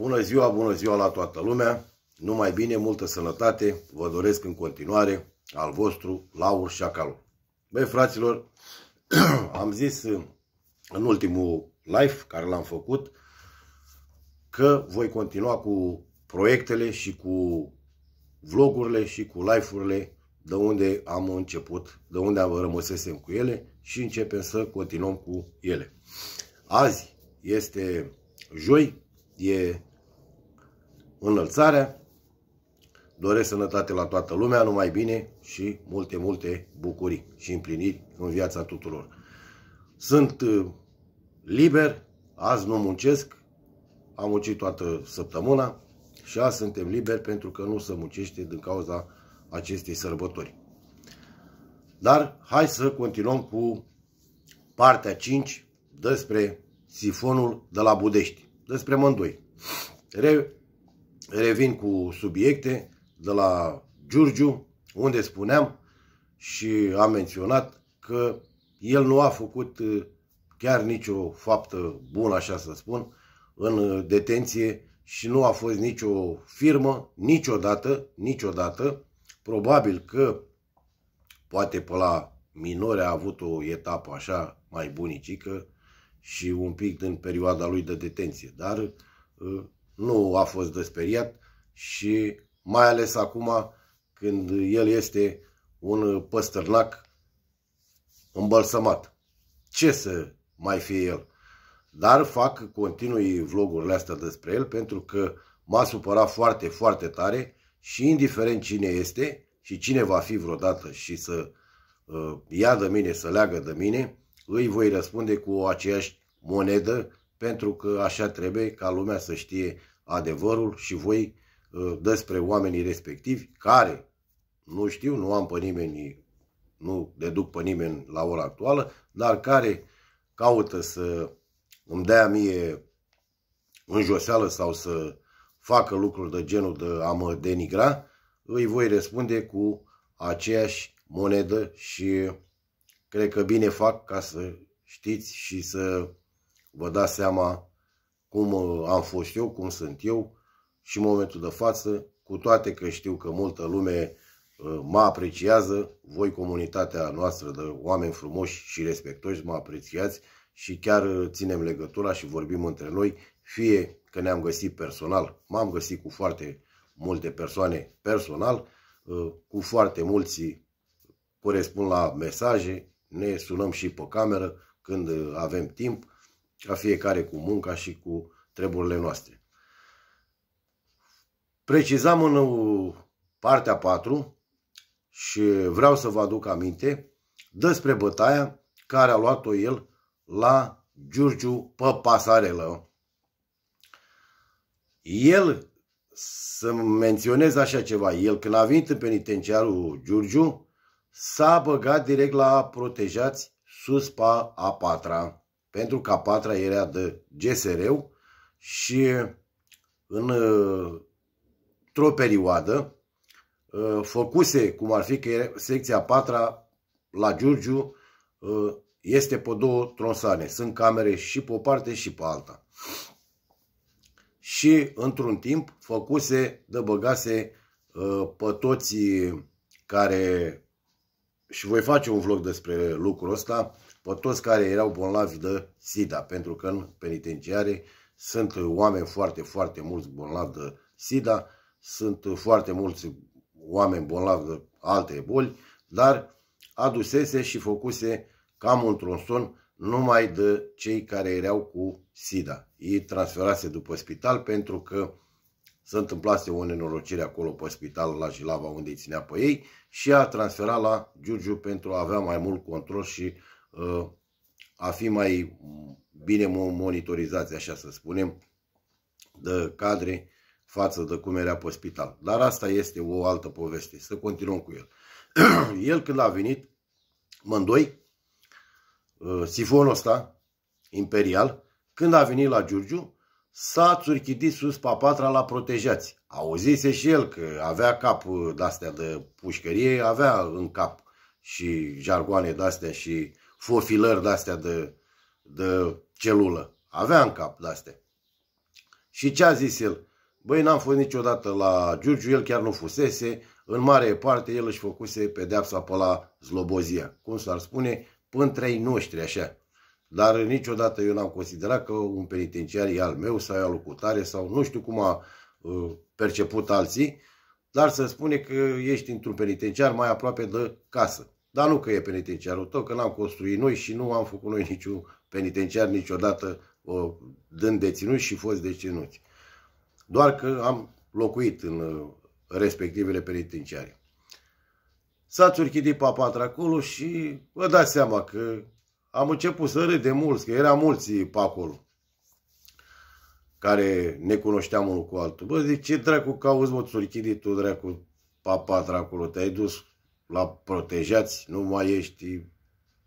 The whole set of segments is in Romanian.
Bună ziua, bună ziua la toată lumea! Numai bine, multă sănătate, vă doresc în continuare al vostru Laur Șacalu. Băi, fraților, am zis în ultimul live care l-am făcut că voi continua cu proiectele și cu vlogurile și cu live-urile de unde am început, de unde am rămăsesem cu ele și începem să continuăm cu ele. Azi este joi, e înălțarea. Doresc sănătate la toată lumea, numai bine și multe, multe bucurii și împliniri în viața tuturor. Sunt uh, liber, azi nu muncesc, am muncit toată săptămâna și azi suntem liberi pentru că nu se muncește din cauza acestei sărbători. Dar hai să continuăm cu partea 5 despre sifonul de la Budești, despre mândoi revin cu subiecte de la Giurgiu, unde spuneam și am menționat că el nu a făcut uh, chiar nicio faptă bună, așa să spun, în uh, detenție și nu a fost nicio firmă, niciodată, niciodată. Probabil că poate pe la minore a avut o etapă așa mai bunicică și un pic din perioada lui de detenție, dar uh, nu a fost de speriat și mai ales acum când el este un păstârnac îmbălsămat. Ce să mai fie el? Dar fac, continui vlogurile astea despre el pentru că m-a supărat foarte, foarte tare și indiferent cine este și cine va fi vreodată și să uh, ia de mine, să leagă de mine, îi voi răspunde cu aceeași monedă pentru că așa trebuie ca lumea să știe adevărul și voi ă, despre oamenii respectivi care nu știu, nu am pe nimeni, nu deduc pe nimeni la ora actuală, dar care caută să îmi dea mie în joseală sau să facă lucruri de genul de a mă denigra, îi voi răspunde cu aceeași monedă și cred că bine fac ca să știți și să vă dați seama cum uh, am fost eu, cum sunt eu și în momentul de față, cu toate că știu că multă lume uh, mă apreciază, voi comunitatea noastră de oameni frumoși și respectoși mă apreciați și chiar uh, ținem legătura și vorbim între noi, fie că ne-am găsit personal, m-am găsit cu foarte multe persoane personal, cu foarte mulți corespund la mesaje, ne sunăm și pe cameră când avem timp, ca fiecare cu munca și cu treburile noastre. Precizam în partea 4 și vreau să vă aduc aminte despre bătaia care a luat-o el la Giurgiu pe pasarelă. El, să menționez așa ceva, el când a venit în penitenciarul Giurgiu, s-a băgat direct la protejați sus pe a patra pentru că a patra era de gsr și în, într-o perioadă făcuse, cum ar fi că secția a patra la Giurgiu este pe două tronsane. Sunt camere și pe o parte și pe alta. Și într-un timp făcuse, de băgase pe toți care și voi face un vlog despre lucrul ăsta, pe toți care erau bolnavi de SIDA, pentru că în penitenciare sunt oameni foarte, foarte mulți bolnavi de SIDA, sunt foarte mulți oameni bolnavi de alte boli, dar adusese și făcuse cam un tronson numai de cei care erau cu SIDA. Ei transferase după spital pentru că se întâmplase o nenorocire acolo pe spital la Jilava unde îi ținea pe ei și a transferat la Giurgiu pentru a avea mai mult control și Uh, a fi mai bine monitorizați, așa să spunem, de cadre față de cum era pe spital. Dar asta este o altă poveste. Să continuăm cu el. el când a venit, mă îndoi, uh, sifonul ăsta, imperial, când a venit la Giurgiu, s-a țurchidit sus patra la protejați. Auzise și el că avea cap de-astea de pușcărie, avea în cap și jargoane de-astea și fofilări de-astea de, de celulă. Avea în cap de-astea. Și ce a zis el? Băi, n-am fost niciodată la Giurgiu, el chiar nu fusese. În mare parte, el își făcuse pedeapsa pe la zlobozia. Cum s-ar spune? Pântrei noștri, așa. Dar niciodată eu n-am considerat că un penitenciar e al meu sau e al locutare sau nu știu cum a uh, perceput alții, dar să spune că ești într-un penitenciar mai aproape de casă. Dar nu că e penitenciarul tău, că l-am construit noi și nu am făcut noi niciun penitenciar niciodată o, dând deținuți și fost deținuți. Doar că am locuit în uh, respectivele penitenciare. S-a țurchidit papatra acolo și vă dați seama că am început să de mulți, că era mulți pe acolo care ne cunoșteam unul cu altul. Bă, zic, ce dracu că auzi, mă, tu, dracu, papa, acolo, te-ai dus la protejați, nu mai ești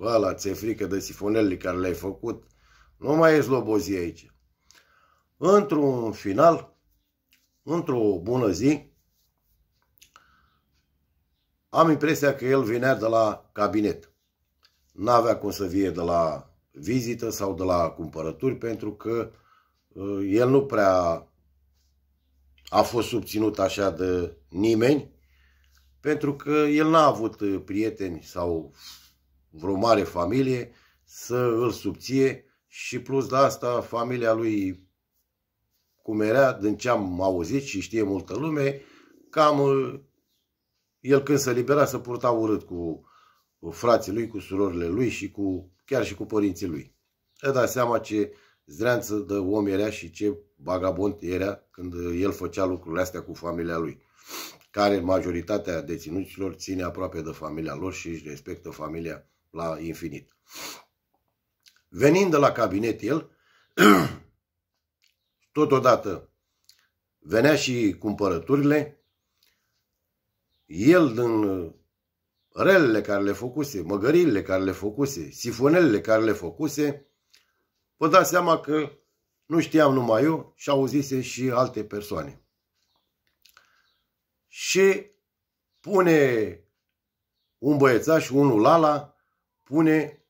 ăla, ți-e frică de sifonelele care le-ai făcut, nu mai ești lobozie aici. Într-un final, într-o bună zi, am impresia că el venea de la cabinet. N-avea cum să vie de la vizită sau de la cumpărături, pentru că ă, el nu prea a fost subținut așa de nimeni pentru că el n-a avut uh, prieteni sau vreo mare familie să îl subție și plus de asta familia lui, cum era, din ce am auzit și știe multă lume, cam uh, el când se libera să purta urât cu frații lui, cu surorile lui și cu, chiar și cu părinții lui. E da seama ce zreanță de om era și ce vagabond era când el făcea lucrurile astea cu familia lui care majoritatea deținuților ține aproape de familia lor și își respectă familia la infinit. Venind de la cabinet el, totodată venea și cumpărăturile, el din relele care le făcuse, măgările care le făcuse, sifonelele care le făcuse, vă dați seama că nu știam numai eu și auzise și alte persoane și pune un băiețaș, unul lala, pune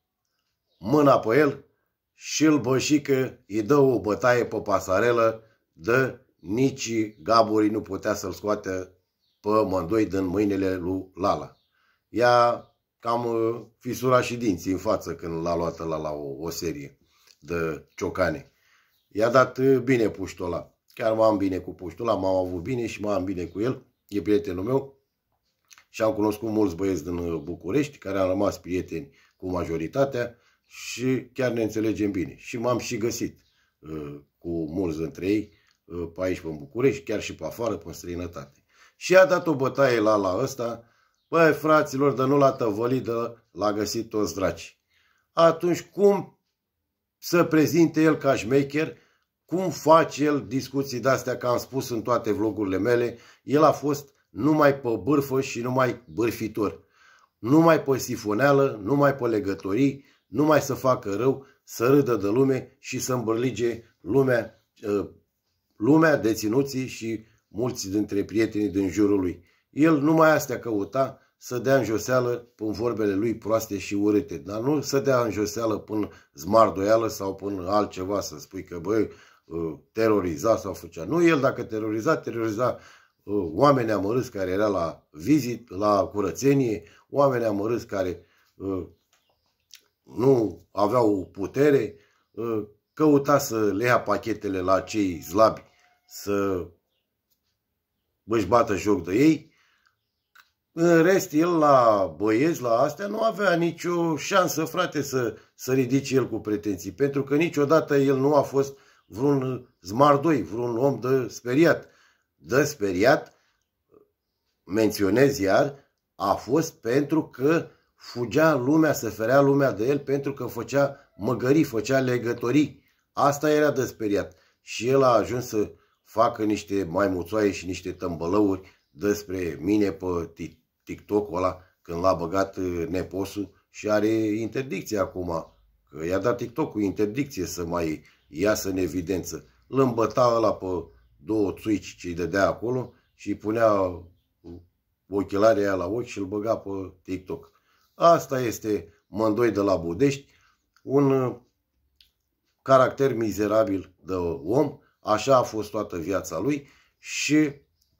mâna pe el și îl bășică, îi dă o bătaie pe pasarelă, de nici Gaburi nu putea să-l scoate pe mândoi din mâinile lui Lala. Ea cam uh, fisura și dinții în față când l-a luat la la o, o serie de ciocane. I-a dat uh, bine puștul ăla. Chiar m-am bine cu puștul ăla, m-am avut bine și m-am bine cu el e prietenul meu și am cunoscut mulți băieți din uh, București care au rămas prieteni cu majoritatea și chiar ne înțelegem bine. Și m-am și găsit uh, cu mulți dintre ei uh, pe aici, pe București, chiar și pe afară, pe străinătate. Și a dat o bătaie la la ăsta, băi fraților, de nu l-a tăvălit, de l-a găsit toți draci. Atunci cum să prezinte el ca șmecher cum face el discuții de-astea, că am spus în toate vlogurile mele, el a fost numai pe bârfă și numai bârfitor. Numai pe sifoneală, numai pe legătorii, numai să facă rău, să râdă de lume și să îmbărlige lumea, ă, lumea deținuții și mulți dintre prietenii din jurul lui. El numai astea căuta să dea în joseală până vorbele lui proaste și urâte, dar nu să dea în joseală până zmardoială sau până altceva, să spui că, băi, Uh, teroriza sau făcea. Nu el dacă teroriza, teroriza uh, oameni amărâți care era la vizit, la curățenie, oameni amărâți care uh, nu aveau putere, căuta să le ia pachetele la cei slabi, să își bată joc de ei. În rest, el la băieți, la astea, nu avea nicio șansă, frate, să, să ridice el cu pretenții, pentru că niciodată el nu a fost uh, vreun zmardoi, vreun om de speriat. De speriat, menționez iar, a fost pentru că fugea lumea, se ferea lumea de el pentru că făcea măgării, făcea legătorii. Asta era de speriat. Și el a ajuns să facă niște maimuțoaie și niște tămbălăuri despre mine pe TikTok-ul ăla când l-a băgat uh, neposul și are interdicție acum. Că i-a dat TikTok cu interdicție să mai iasă în evidență. Îl îmbăta ăla pe două țuici ce îi dădea acolo și îi punea ochelarea aia la ochi și îl băga pe TikTok. Asta este Mândoi de la Budești, un uh, caracter mizerabil de om, așa a fost toată viața lui și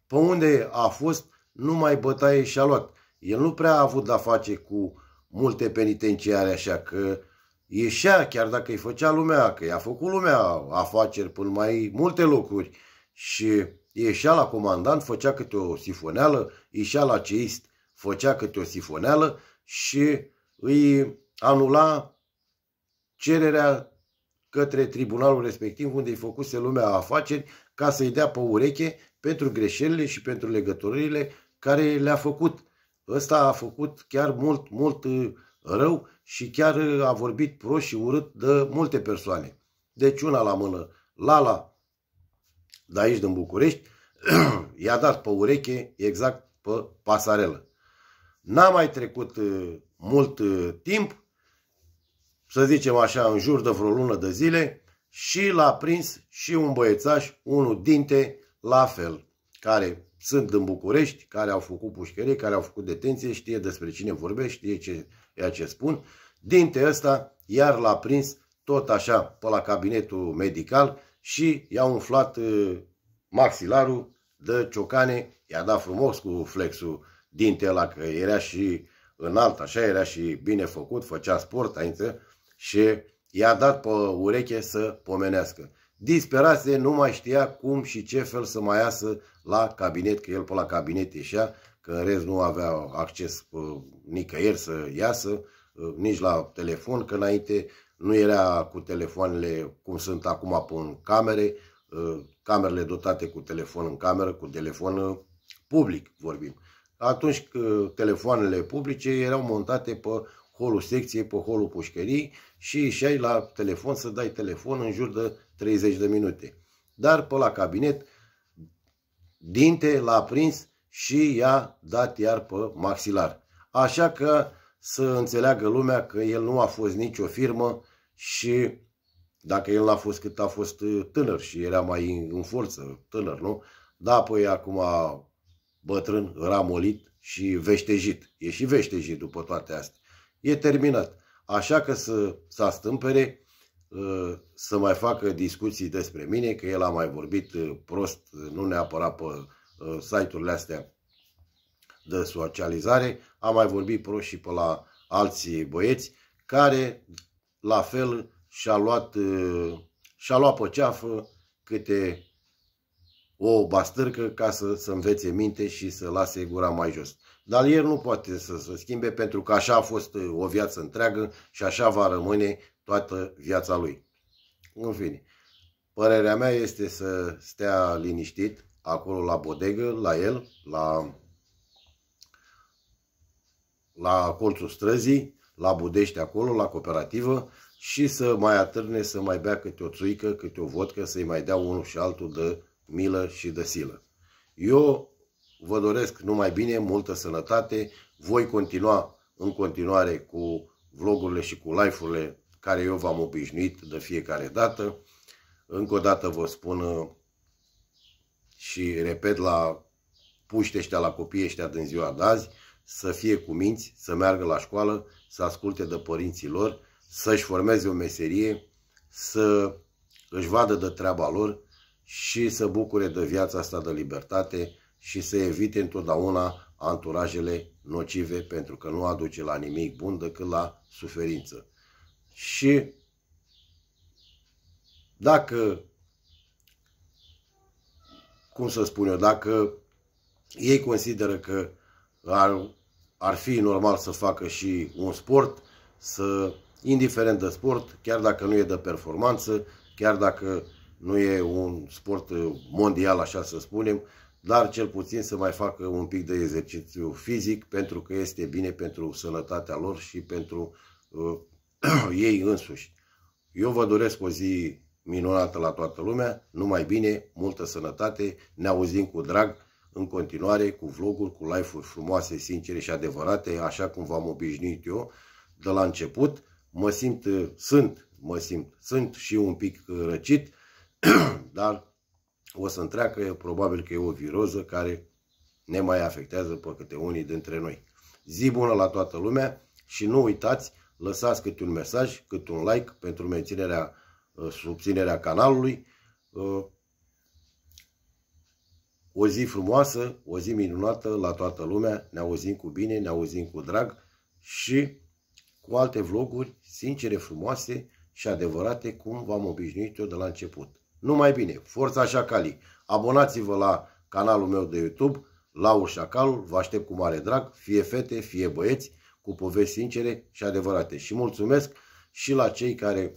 pe unde a fost, numai bătaie și-a luat. El nu prea a avut de-a face cu multe penitenciare, așa că ieșea, chiar dacă îi făcea lumea, că i-a făcut lumea afaceri până mai multe locuri și ieșea la comandant, făcea câte o sifoneală, ieșea la ceist, făcea câte o sifoneală și îi anula cererea către tribunalul respectiv unde îi făcuse lumea afaceri ca să-i dea pe ureche pentru greșelile și pentru legăturile care le-a făcut. Ăsta a făcut chiar mult, mult uh, rău și chiar uh, a vorbit prost și urât de multe persoane. Deci una la mână, Lala, de aici din București, i-a dat pe ureche exact pe pasarelă. N-a mai trecut uh, mult uh, timp, să zicem așa, în jur de vreo lună de zile, și l-a prins și un băiețaș, unul dinte, la fel, care sunt în București, care au făcut pușcărie, care au făcut detenție, știe despre cine vorbește, știe ce ceea ce spun. Dinte ăsta iar l-a prins tot așa pe la cabinetul medical și i-a umflat uh, maxilarul de ciocane, i-a dat frumos cu flexul dinte la că era și înalt, așa era și bine făcut, făcea sport înainte și i-a dat pe ureche să pomenească. Disperase, nu mai știa cum și ce fel să mai iasă la cabinet, că el pe la cabinet ieșea că în rest nu avea acces uh, nicăieri să iasă, uh, nici la telefon, că înainte nu era cu telefoanele cum sunt acum pe în camere, uh, camerele dotate cu telefon în cameră, cu telefon public vorbim. Atunci telefoanele publice erau montate pe holul secției, pe holul pușcării și ai la telefon să dai telefon în jur de 30 de minute. Dar pe la cabinet, dinte l-a prins și i-a dat iar pe maxilar. Așa că să înțeleagă lumea că el nu a fost nicio firmă și dacă el n-a fost cât a fost uh, tânăr și era mai în forță, tânăr, nu? Da, păi acum bătrân, ramolit și veștejit. E și veștejit după toate astea. E terminat. Așa că să, să astâmpere, uh, să mai facă discuții despre mine, că el a mai vorbit uh, prost, nu neapărat pe Uh, site-urile astea de socializare. Am mai vorbit pro și pe la alții băieți care la fel și-a luat, uh, și-a luat pe ceafă câte o bastârcă ca să, să învețe minte și să lase gura mai jos. Dar el nu poate să se schimbe pentru că așa a fost uh, o viață întreagă și așa va rămâne toată viața lui. În fine, părerea mea este să stea liniștit, acolo la bodegă, la el, la, la colțul străzii, la Budești acolo, la cooperativă și să mai atârne, să mai bea câte o țuică, câte o vodcă, să-i mai dea unul și altul de milă și de silă. Eu vă doresc numai bine, multă sănătate, voi continua în continuare cu vlogurile și cu live-urile care eu v-am obișnuit de fiecare dată. Încă o dată vă spun și repet la puște ăștia, la copii ăștia din ziua de azi, să fie minți, să meargă la școală, să asculte de părinții lor, să-și formeze o meserie, să își vadă de treaba lor și să bucure de viața asta de libertate și să evite întotdeauna anturajele nocive, pentru că nu aduce la nimic bun decât la suferință. Și dacă cum să spun eu, dacă ei consideră că ar, ar fi normal să facă și un sport, să, indiferent de sport, chiar dacă nu e de performanță, chiar dacă nu e un sport mondial, așa să spunem, dar cel puțin să mai facă un pic de exercițiu fizic, pentru că este bine pentru sănătatea lor și pentru uh, ei însuși. Eu vă doresc o zi minunată la toată lumea, numai bine, multă sănătate, ne auzim cu drag în continuare cu vloguri, cu live-uri frumoase, sincere și adevărate, așa cum v-am obișnuit eu de la început. Mă simt, uh, sunt, mă simt, sunt și un pic uh, răcit, dar o să întreacă, probabil că e o viroză care ne mai afectează pe câte unii dintre noi. Zi bună la toată lumea și nu uitați, lăsați câte un mesaj, câte un like pentru menținerea Uh, susținerea canalului. Uh, o zi frumoasă, o zi minunată la toată lumea. Ne auzim cu bine, ne auzim cu drag și cu alte vloguri sincere, frumoase și adevărate, cum v-am obișnuit eu de la început. Numai bine, forța șacalii! Abonați-vă la canalul meu de YouTube, Laur Șacalul, vă aștept cu mare drag, fie fete, fie băieți, cu povești sincere și adevărate. Și mulțumesc și la cei care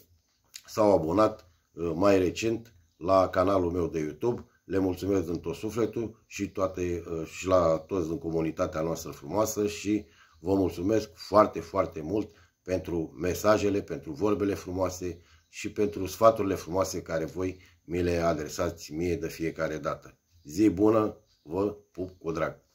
s-au abonat uh, mai recent la canalul meu de YouTube. Le mulțumesc din tot sufletul și, toate, uh, și la toți din comunitatea noastră frumoasă și vă mulțumesc foarte, foarte mult pentru mesajele, pentru vorbele frumoase și pentru sfaturile frumoase care voi mi le adresați mie de fiecare dată. Zi bună, vă pup cu drag!